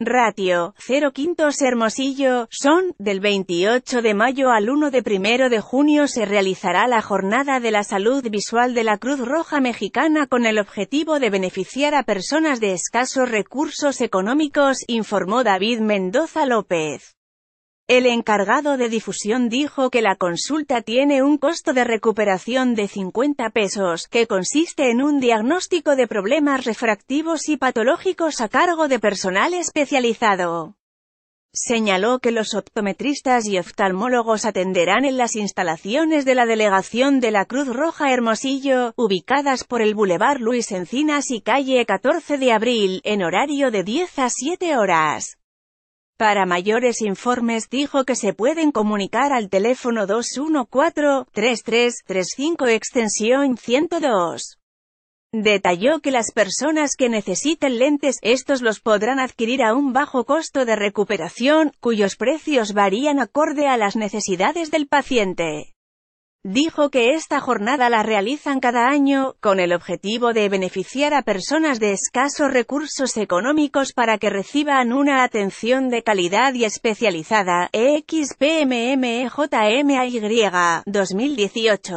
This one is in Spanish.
Ratio, 0 Quintos Hermosillo, son, del 28 de mayo al 1 de primero de junio se realizará la Jornada de la Salud Visual de la Cruz Roja Mexicana con el objetivo de beneficiar a personas de escasos recursos económicos, informó David Mendoza López. El encargado de difusión dijo que la consulta tiene un costo de recuperación de 50 pesos, que consiste en un diagnóstico de problemas refractivos y patológicos a cargo de personal especializado. Señaló que los optometristas y oftalmólogos atenderán en las instalaciones de la Delegación de la Cruz Roja Hermosillo, ubicadas por el Boulevard Luis Encinas y calle 14 de Abril, en horario de 10 a 7 horas. Para mayores informes dijo que se pueden comunicar al teléfono 214-3335 extensión 102. Detalló que las personas que necesiten lentes, estos los podrán adquirir a un bajo costo de recuperación, cuyos precios varían acorde a las necesidades del paciente. Dijo que esta jornada la realizan cada año, con el objetivo de beneficiar a personas de escasos recursos económicos para que reciban una atención de calidad y especializada, XPMMEJMY 2018.